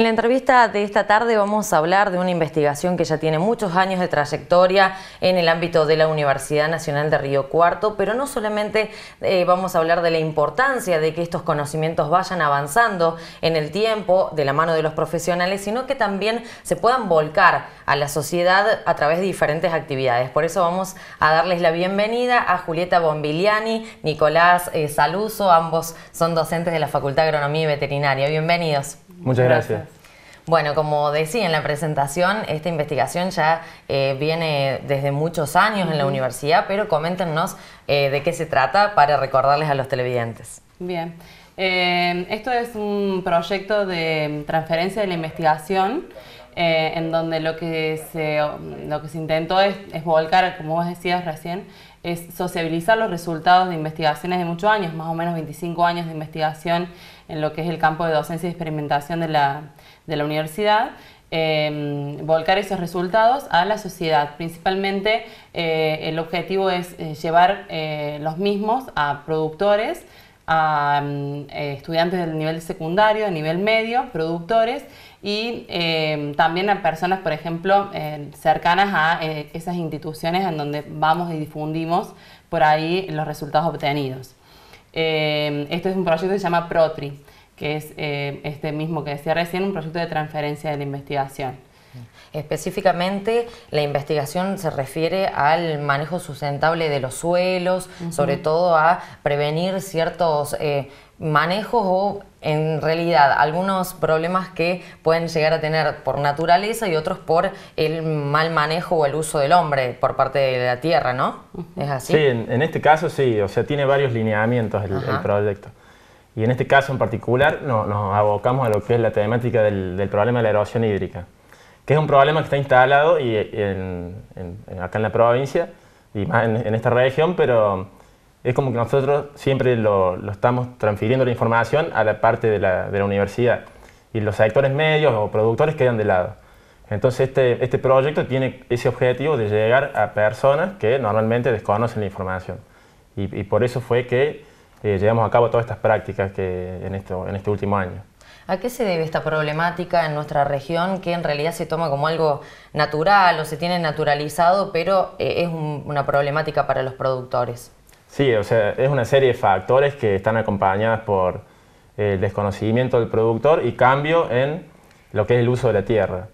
En la entrevista de esta tarde vamos a hablar de una investigación que ya tiene muchos años de trayectoria en el ámbito de la Universidad Nacional de Río Cuarto, pero no solamente eh, vamos a hablar de la importancia de que estos conocimientos vayan avanzando en el tiempo de la mano de los profesionales, sino que también se puedan volcar a la sociedad a través de diferentes actividades. Por eso vamos a darles la bienvenida a Julieta Bombiliani, Nicolás eh, Saluso, ambos son docentes de la Facultad de Agronomía y Veterinaria. Bienvenidos. Muchas gracias. Bueno, como decía en la presentación, esta investigación ya eh, viene desde muchos años en la universidad, pero coméntenos eh, de qué se trata para recordarles a los televidentes. Bien, eh, esto es un proyecto de transferencia de la investigación. en donde lo que se, lo que se intentó es, es volcar, como vos decías recién, es sociabilizar los resultados de investigaciones de muchos años, más o menos 25 años de investigación en lo que es el campo de docencia y experimentación de la, de la universidad, em, volcar esos resultados a la sociedad. Principalmente eh, el objetivo es eh, llevar eh, los mismos a productores, a eh, estudiantes del nivel secundario, de nivel medio, productores y eh, también a personas, por ejemplo, eh, cercanas a esas instituciones en donde vamos y difundimos por ahí los resultados obtenidos. este es un proyecto que se llama PROTRI, que es este mismo que decía recién, un proyecto de transferencia de la investigación. Específicamente, la investigación se refiere al manejo sustentable de los suelos, sobre todo a prevenir ciertos eh, manejos o en realidad algunos problemas que pueden llegar a tener por naturaleza y otros por el mal manejo o el uso del hombre por parte de la tierra, ¿no? así? Sí, en, este caso sí, o sea, tiene varios lineamientos el, proyecto. Y en este caso en particular nos abocamos a lo que es la temática del, del problema de la erosión hídrica que es un problema que está instalado y, eh, acá en la provincia y más en, esta región, pero es como que nosotros siempre lo, estamos transfiriendo la información a la parte de la, universidad y los sectores medios o productores quedan de lado. Entonces este, este proyecto tiene ese objetivo de llegar a personas que normalmente desconocen la información y, por eso fue que eh, llevamos a cabo todas estas prácticas que en, esto, en este último año. ¿A qué se debe esta problemática en nuestra región que en realidad se toma como algo natural o se tiene naturalizado, pero eh, es una problemática para los productores? Sí, o sea, es una serie de factores que están acompañadas por el desconocimiento del productor y cambio en lo que es el uso de la tierra.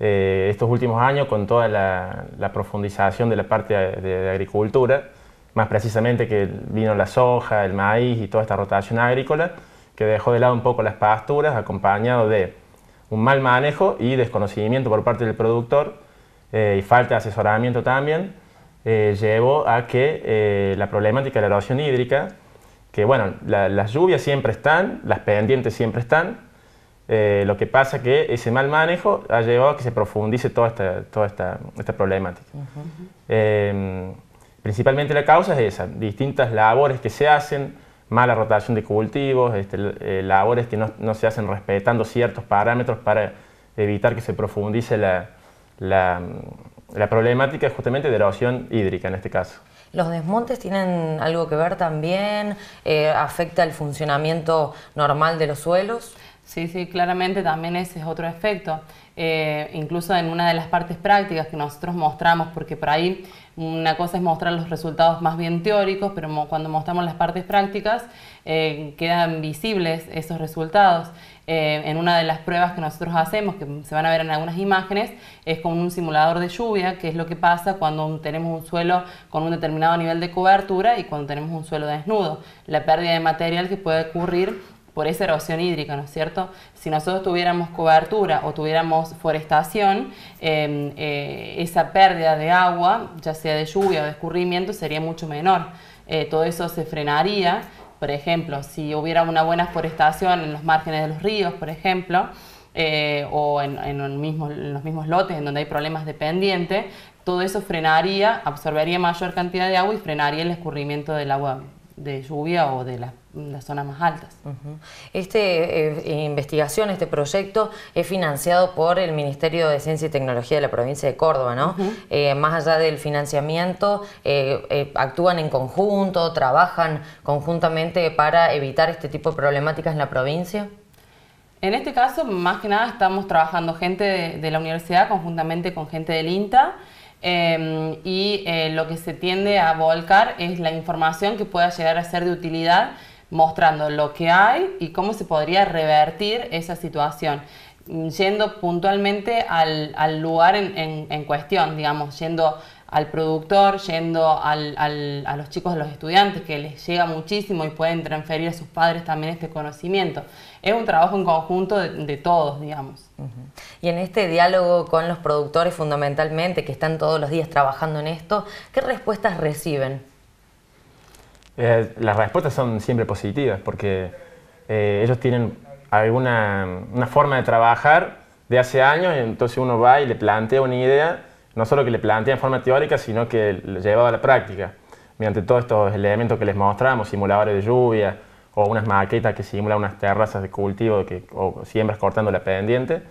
Eh, estos últimos años, con toda la, profundización de la parte de, agricultura, más precisamente que vino la soja, el maíz y toda esta rotación agrícola, que dejó de lado un poco las pasturas, acompañado de un mal manejo y desconocimiento por parte del productor eh, y falta de asesoramiento también, eh, llevó a que eh, la problemática de la erosión hídrica, que bueno, las lluvias siempre están, las pendientes siempre están, lo que pasa que ese mal manejo ha llevado a que se profundice toda esta, toda esta, esta problemática. Em, principalmente la causa es esa, distintas labores que se hacen, mala rotación de cultivos, este, eh, labores que no, se hacen respetando ciertos parámetros para evitar que se profundice la, la, problemática justamente de erosión hídrica en este caso. ¿Los desmontes tienen algo que ver también? Eh, ¿Afecta el funcionamiento normal de los suelos? Sí, sí, claramente también ese es otro efecto. Eh, incluso en una de las partes prácticas que nosotros mostramos, porque por ahí una cosa es mostrar los resultados más bien teóricos, pero cuando mostramos las partes prácticas eh, quedan visibles esos resultados. Eh, en una de las pruebas que nosotros hacemos, que se van a ver en algunas imágenes, es con un simulador de lluvia, que es lo que pasa cuando tenemos un suelo con un determinado nivel de cobertura y cuando tenemos un suelo desnudo, la pérdida de material que puede ocurrir por esa erosión hídrica, ¿no es cierto? Si nosotros tuviéramos cobertura o tuviéramos forestación, em, eh, esa pérdida de agua, ya sea de lluvia o de escurrimiento, sería mucho menor. Eh, todo eso se frenaría, por ejemplo, si hubiera una buena forestación en los márgenes de los ríos, por ejemplo, eh, o en, en los mismos lotes en donde hay problemas de pendiente, todo eso frenaría, absorbería mayor cantidad de agua y frenaría el escurrimiento del agua de lluvia o de las zonas más altas. Esta eh, investigación, este proyecto, es financiado por el Ministerio de Ciencia y Tecnología de la provincia de Córdoba, ¿no? Eh, más allá del financiamiento, eh, actúan en conjunto, trabajan conjuntamente para evitar este tipo de problemáticas en la provincia. En este caso, más que nada, estamos trabajando gente de la universidad conjuntamente con gente del INTA, Em, y eh, lo que se tiende a volcar es la información que pueda llegar a ser de utilidad, mostrando lo que hay y cómo se podría revertir esa situación, mm, yendo puntualmente al, lugar en, en, cuestión, digamos, yendo al productor, yendo a los chicos, a los estudiantes, que les llega muchísimo y pueden transferir a sus padres también este conocimiento. Es un trabajo en conjunto de, todos, digamos. Y en este diálogo con los productores fundamentalmente, que están todos los días trabajando en esto, ¿qué respuestas reciben? Eh, las respuestas son siempre positivas, porque eh, ellos tienen alguna una forma de trabajar de hace años, y entonces uno va y le plantea una idea no solo que le plantea en forma teórica, sino que lo llevaba a la práctica, mediante todos estos elementos que les mostramos, simuladores de lluvia, o unas maquetas que simulan unas terrazas de cultivo que, o siembras cortando la pendiente,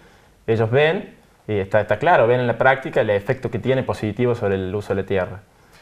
ellos ven, y está, está claro, ven en la práctica el efecto que tiene positivo sobre el uso de la tierra.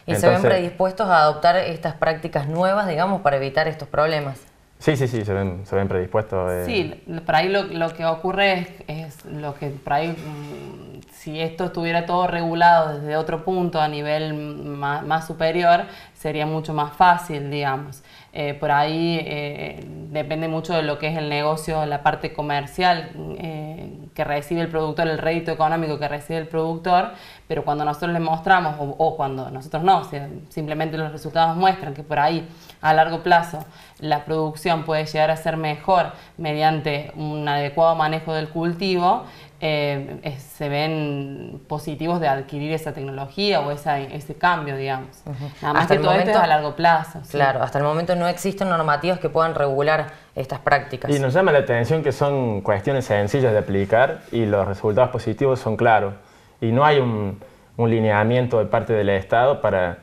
Y se ven predispuestos a adoptar estas prácticas nuevas, digamos, para evitar estos problemas. Sí, sí, sí, se ven, predispuestos. Eh. Sí, para ahí lo, que ocurre es, lo que por ahí mm, si esto estuviera todo regulado desde otro punto a nivel más, superior, sería mucho más fácil, digamos. Eh, por ahí eh, depende mucho de lo que es el negocio, la parte comercial eh, que recibe el productor, el rédito económico que recibe el productor, pero cuando nosotros le mostramos, o, cuando nosotros no, simplemente los resultados muestran que por ahí a largo plazo la producción puede llegar a ser mejor mediante un adecuado manejo del cultivo, eh, se ven positivos de adquirir esa tecnología o ese cambio, digamos. Nada más hasta que el todo momento, esto es a largo plazo. Claro, hasta el momento no existen normativas que puedan regular estas prácticas. Y nos llama la atención que son cuestiones sencillas de aplicar y los resultados positivos son claros. Y no hay un, lineamiento de parte del Estado para,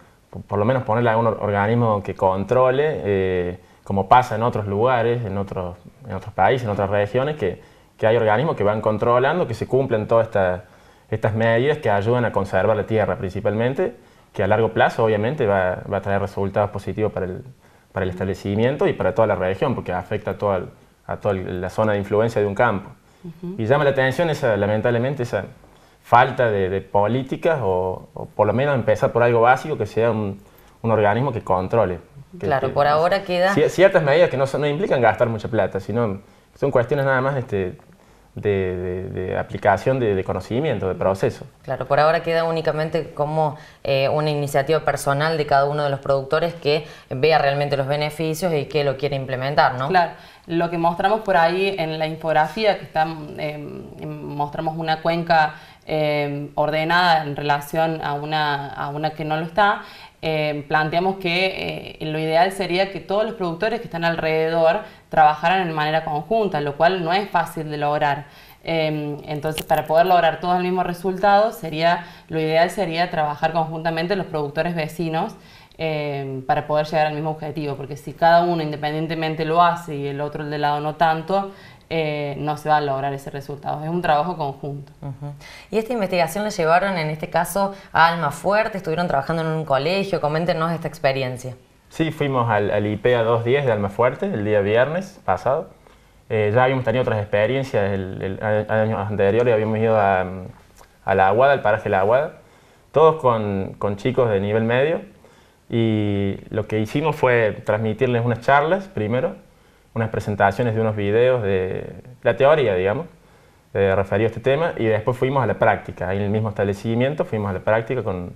por lo menos, ponerle a un organismo que controle, eh, como pasa en otros lugares, en otros, en otros países, en otras regiones, que que hay organismos que van controlando que se cumplen todas estas estas medidas que ayudan a conservar la tierra principalmente, que a largo plazo obviamente va, va a traer resultados positivos para el, para el, establecimiento y para toda la región, porque afecta a toda, a toda la zona de influencia de un campo. Y llama la atención, esa, lamentablemente, esa falta de, políticas o, por lo menos empezar por algo básico que sea un, un organismo que controle. claro, por ahora queda... Ciertas medidas que no, implican gastar mucha plata, sino son cuestiones nada más este, de, aplicación de, conocimiento, de proceso. Claro, por ahora queda únicamente como eh, una iniciativa personal de cada uno de los productores que vea realmente los beneficios y que lo quiere implementar, ¿no? Claro, lo que mostramos por ahí en la infografía, que está, eh, mostramos una cuenca eh, ordenada en relación a una, a una que no lo está, planteamos que lo ideal sería que todos los productores que están alrededor trabajaran en manera conjunta, lo cual no es fácil de lograr. Em, entonces, para poder lograr todos el mismo resultado, sería, lo ideal sería trabajar conjuntamente los productores vecinos em, para poder llegar al mismo objetivo, porque si cada uno independientemente lo hace y el otro el de lado no tanto, eh, no se va a lograr ese resultado. Es un trabajo conjunto. Y esta investigación la llevaron, en este caso, a Alma Fuerte, estuvieron trabajando en un colegio. Coméntenos esta experiencia. Sí, fuimos al, al IPEA 210 de Almafuerte el día viernes pasado. Eh, ya habíamos tenido otras experiencias, el, año anterior habíamos ido mm, a, la Aguada, al paraje de la Aguada, todos con, chicos de nivel medio. Y lo que hicimos fue transmitirles unas charlas primero, unas presentaciones de unos videos de la teoría, digamos, eh, referido a este tema, y después fuimos a la práctica. Ahí en el mismo establecimiento fuimos a la práctica con,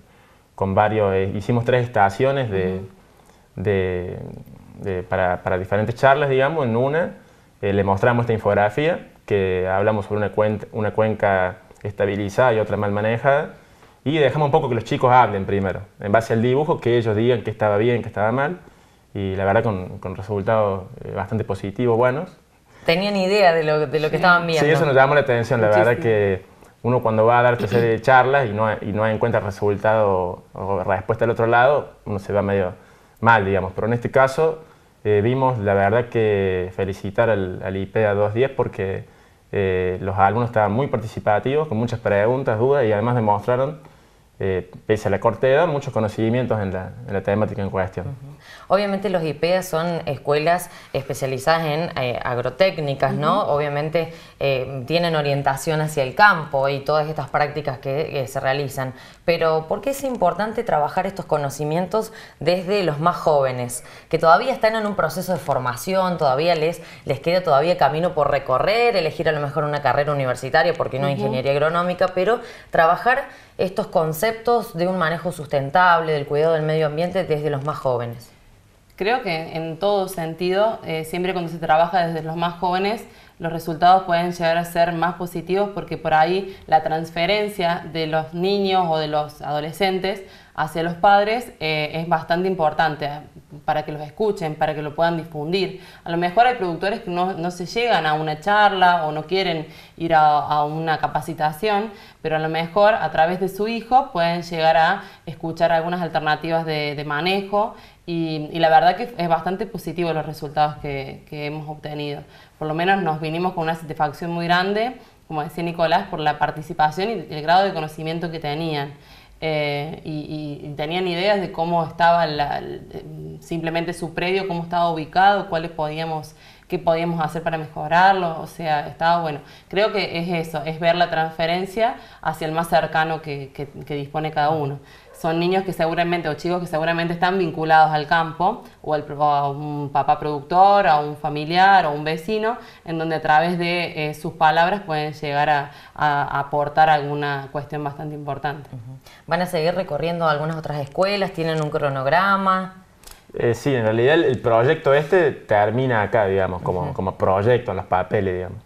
con varios, eh, hicimos tres estaciones de de, para, diferentes charlas, digamos, en una eh, le mostramos esta infografía que hablamos sobre una, una cuenca estabilizada y otra mal manejada y dejamos un poco que los chicos hablen primero, en base al dibujo, que ellos digan que estaba bien, que estaba mal y la verdad con, con resultados eh, bastante positivos, buenos. Tenían idea de lo, de lo que estaban viendo. Sí, eso nos llamó la atención, la verdad que uno cuando va a dar este serie de charlas y no, y no encuentra resultado o respuesta del otro lado, uno se va medio mal, digamos. Pero en este caso eh, vimos, la verdad, que felicitar al, al IPEA 210 porque eh, los alumnos estaban muy participativos, con muchas preguntas, dudas y además demostraron, eh, pese a la corta muchos conocimientos en la, temática en cuestión. Obviamente los IPEA son escuelas especializadas en eh, agrotécnicas, ¿no? Obviamente eh, tienen orientación hacia el campo y todas estas prácticas que, eh, se realizan. Pero ¿por qué es importante trabajar estos conocimientos desde los más jóvenes, que todavía están en un proceso de formación, todavía les, les queda todavía camino por recorrer, elegir a lo mejor una carrera universitaria, porque no ingeniería agronómica, pero trabajar estos conceptos de un manejo sustentable, del cuidado del medio ambiente desde los más jóvenes? Creo que en todo sentido, eh, siempre cuando se trabaja desde los más jóvenes, los resultados pueden llegar a ser más positivos porque por ahí la transferencia de los niños o de los adolescentes hacia los padres eh, es bastante importante para que los escuchen, para que lo puedan difundir. A lo mejor hay productores que no, no se llegan a una charla o no quieren ir a, una capacitación, pero a lo mejor a través de su hijo pueden llegar a escuchar algunas alternativas de, de manejo y, la verdad que es bastante positivo los resultados que, hemos obtenido. Por lo menos nos vinimos con una satisfacción muy grande, como decía Nicolás, por la participación y el grado de conocimiento que tenían. Eh, y, tenían ideas de cómo estaba simplemente su predio, cómo estaba ubicado, cuáles podíamos, qué podíamos hacer para mejorarlo. O sea, estaba bueno. Creo que es eso, es ver la transferencia hacia el más cercano que dispone cada uno son niños que seguramente o chicos que seguramente están vinculados al campo o, a un papá productor, a un familiar o un vecino, en donde a través de eh, sus palabras pueden llegar a, aportar alguna cuestión bastante importante. ¿Van a seguir recorriendo algunas otras escuelas? ¿Tienen un cronograma? Eh, sí, en realidad el, proyecto este termina acá, digamos, como, como proyecto en los papeles, digamos.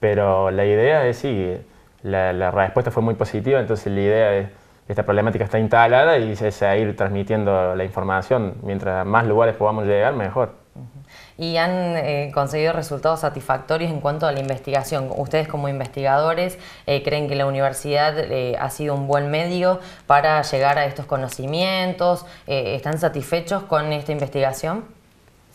Pero la idea es, sí, la respuesta fue muy positiva, entonces la idea es esta problemática está instalada y se va a ir transmitiendo la información. Mientras más lugares podamos llegar, mejor. Y han eh, conseguido resultados satisfactorios en cuanto a la investigación. Ustedes como investigadores eh, creen que la universidad eh, ha sido un buen medio para llegar a estos conocimientos. ¿Están satisfechos con esta investigación?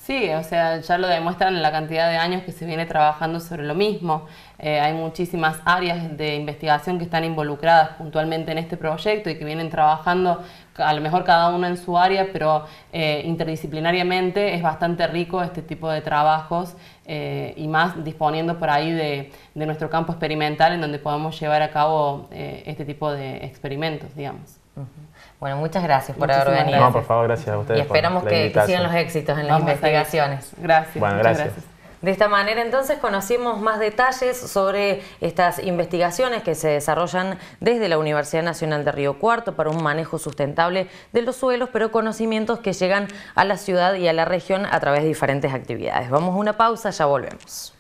Sí, o sea, ya lo demuestran la cantidad de años que se viene trabajando sobre lo mismo. Eh, hay muchísimas áreas de investigación que están involucradas puntualmente en este proyecto y que vienen trabajando, a lo mejor cada uno en su área, pero eh, interdisciplinariamente es bastante rico este tipo de trabajos eh, y más disponiendo por ahí de, de, nuestro campo experimental en donde podemos llevar a cabo este tipo de experimentos, digamos. Bueno, muchas gracias por haber venido. No, por favor, gracias a ustedes. Y esperamos que, sigan los éxitos en las investigaciones. Gracias. Bueno, gracias. De esta manera entonces conocimos más detalles sobre estas investigaciones que se desarrollan desde la Universidad Nacional de Río Cuarto para un manejo sustentable de los suelos, pero conocimientos que llegan a la ciudad y a la región a través de diferentes actividades. Vamos a una pausa, ya volvemos.